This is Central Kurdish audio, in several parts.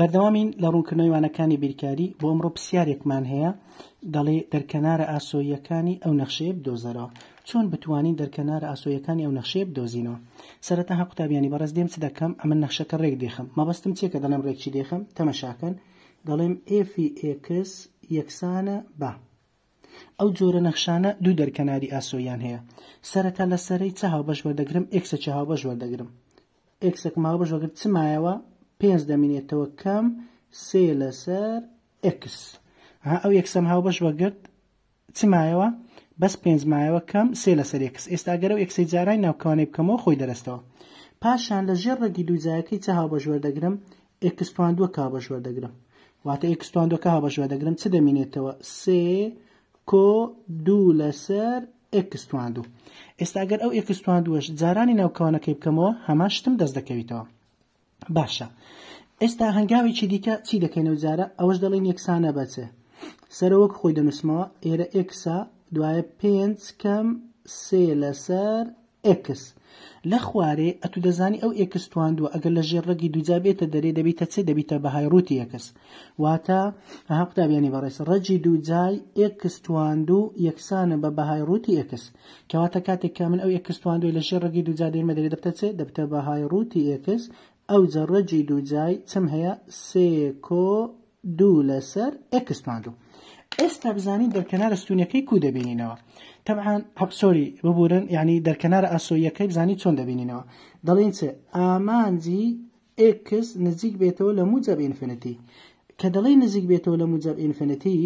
بەردەوامین لە ڕوونکردنەوەیوانەکانی بیرکاری بۆ ئەمڕۆ پرسیارێکمان هەیە دەڵێ دەرکەنارە ئاسۆیەکانی ئەو نەخشەیە بدۆزەرەوە چۆن بتوانین دەرکەنارە ئاسۆیەکانی ئەو نەخشەیە بدۆزینەوە سەرەتا ها قوتابیانی بەڕز دێم چ دەکەم ئەمە نەخشەکە ڕێک دێخم مەبەستم چێکە دەڵم ڕێکی دێخم تەمەشاکەن دەڵێم ئفی ئکس یەکسانە با ئەو جۆرە نەخشانە دوو دەرکەناری ئاسۆیان هەیە سەرەتا لە سەرەی چه هاو بەشوەردەگرم ئکسە چه هاو بەشوەردەگرم ئکسێک ماوە بەشوەگرت چمایەوە پێنج دەمێنێتەوە کەم سێ لەسەر ئکس ئەو یەکسەم هاو بەش بەگرت چمایەوە بەس پێنجمایەوە کەم سێ لەسەر ئکس ئێستاگەرە و یەکسی جارای ناوکانەی بکەمەوە خۆی دەرستەوە پاشان لە ژێر ڕێگی دووجایەکەی چە هاو بەژوە دەگرم ئکسپان دووە کا بەژوە دەگرم واتە ئکسپان دووە کا بەژوە دەگرم چ دەمێنێتەوە سێ کۆ دوو لەسەر ئکسوان دوو ئێستاگەر ئەو ئکسوان دووەش جارانی ناوکەوانەکەی بکەمەوە هەماشتم دەست دەکەویتەوە باشە ئێستا هەنگاوێکی دیکە چی دەکەینەوە جارە ئەوەش دەڵین یەکسانە بەچێ سەرەوەک خۆی دەنووسمەوە ئێرە ئێکسا دوایە پێنج کەم سێ لەسەر ئکس لە خوارێ ئەتو دەزانی ئەو ئێکستواندووە ئەگەر لە ژێر ڕەگی دووجابێتە دەرێ دەبیتە چێ دەبیتە بەهای ڕووتی یەکەس واتە ها قوتابیانی بەڕێس ڕەجی دووجای ئێکستواندوو یەکسانە بە بەهای ڕووتی یەکەس کەواتە کاتێک کامن ئەو ئێکستواندوی لە ژێر ڕەگی دووجادەی مەدەێ دەبتە چێ دەبتە بەهای ڕووتی یەکەس ئەو جەڕەجی دووجای چم هەیە سێکۆ دوو لەسەر ئەکسپاندوو ئێستا بزانین دەرکەنارە ستونەکەی کو دەبینینەوە تەبعاان هەپسۆری ببورن یعنی دەرکەنارە ئاسۆیەکەی بزانی چۆن دەبینینەوە دەڵێن چێ ئامانجی ئکس نزیک بێتەوە لە موجب ئینفنتی کە دەڵی نزیک بێتەوە لە موجب ئینفنتی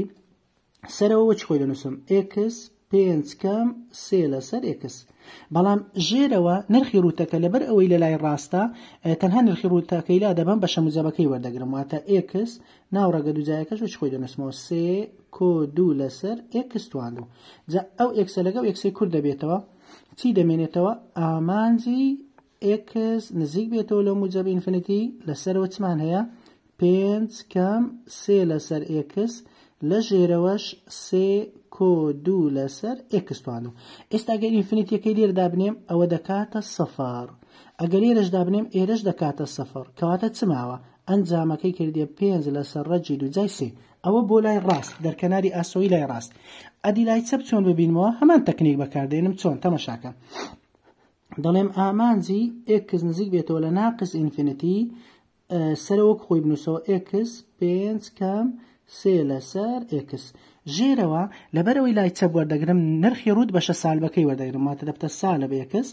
سەرەوە چ خۆی دەنووسم ئکس پێنج کەم سێ لەسەر ئێکس بەڵام ژێرەوە نرخی رووتەکە لەبەر ئەوەی لە لای ڕاستە تەنها نرخی رووتەکەی لا دەبم بە شەموجەبەکەی وەردەگرم واتە ئێکس ناوڕەگە دوجایەکەش و خۆی دەنسمەوە سێ کۆ دوو لەسەر ئێکستوان و جا ئەو ئێکسە لەگەڵ ئێکسی کورد دەبێتەوە چی دەمێنێتەوە ئامانجی ئێکس نزیک بێتەوە لە موجەب ئینفنیتی لەسەرەوە چمان هەیە پێنج کەم سێ لەسەر ئێکس لە ژێرەوەش سێ کۆدو لەسەر ئێکستوانە ئێستا گەر ئینفینیتەکەی لێردا بنێم ئەوە دەکاتە سەفار ئەگەر لێرەشدا بنێم ئێرش دەکاتە سەفەر کەواتە چماوە ئەنجامەکەی کردێ پێنج لەسەر ڕەجی دوجای سێ ئەوە بۆ لای ڕاست دەرکەناری ئاسۆی لای ڕاست ئەدی لای چەپ چۆن ببینمەوە هەمان تەکنیک بەکاردێنم چۆن تەمەشاکە دەڵێم ئامانجی ئێکس نزیک بێتەوە لە ناقس ئینفینەتی سەرەوەک خۆی بنووسەوە ئێکس پێنج کەم سێ لەسەر ئکس ژێرەوە لەبەرەوەی لای چە وەردەگرم نرخی ڕوود بەشە سالبەکەی وەردەگرم ماتە دەبتە سال لە بێکس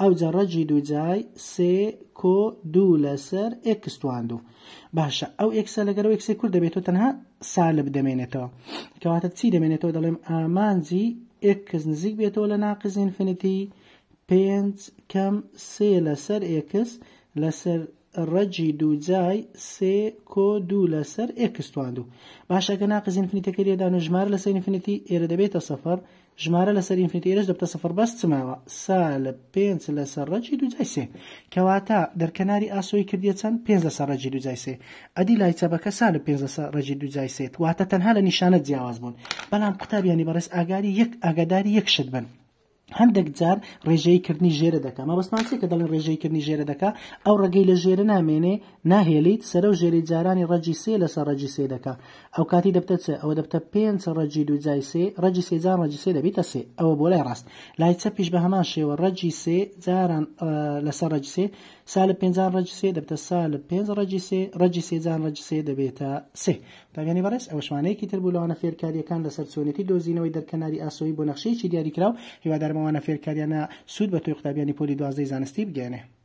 ئەو جەڕەجی دووجای سێ کۆ دوو لەسەر ئکسوان دوو باشە ئەو ئکسە لەگەرەوە ئکسی کورد دەبێتەوە تەنها سالب دەمێنێتەوە کەواتە چی دەمێنێتەوە دەڵێم ئامانجی ئکس نزیک بێتەوە لە ناقز ئینفینیتی پێنج کەم سێ لەسەر ئکس لەسەر ڕەجی دووجای سێ کۆ دوو لەسەر ئێکستواندوو باش ئەگە ناقزین فنیتەکەریدان و ژمارە لە سەر ئینفنیتی ئێرە دەبێتە سەفەر ژمارە لەسەر ئینفنیتی ئێرش دەبتە سەفەر بەست چماوە سا لە پێنج لەسەر ڕەجی دووجای سێ کەواتە دەرکەناری ئاسۆی کردیە چەند پێنج لەسەر ڕەجی دووجای سێ ئەدی لای چەبەکە سا لە پێنج لەسەر ڕەجی دووجای سێت واتە تەنها لە نیشانە جیاواز بوون بەڵام قوتابیانی بەڕێز ئاگاری یەک ئاگاداری یەک شت بن هەندێک جار ڕێژەیکردنی ژێرە دەکە مە بەستانسی کە دەڵێن ڕێژەیکردنی ژێرە دەکە ئەو ڕێگەی لە ژێرە نامێنێ ناهێلیت سەرە و ژێری جارانی ڕەجی سێ لەسەر ڕەجی سێ دەکە ئەو کاتی دەبتە چێ ئەو دەبتە پێنج ڕەجی دوجای سێ ڕەجی سێ جار ڕەجی سێ دەبیتە سێ ئەوە بۆ لای ڕاست لای چە پیش بە هەمان شێوە ڕەجی سێ جاران لەسەر ڕەجی سێ سال پێ ڕەجی سێ دەبتە سال پێ ڕەجی سێ ڕەجی سێجان ڕەجی سێ دەبێتە سێ تاگەانی بەڕێز ئەوشمانەیەکی تر بوو لەوانە فێرکاریەکان لەسەر چۆنێتی دۆزینەوەی دەرکەناری ئاسۆی بۆ نەخشەیەکی دیاریکرااو هیوادارمە ما فکر کرد یعنی سود به توی یقتب یعنی پولی دوازده زنستی بگینه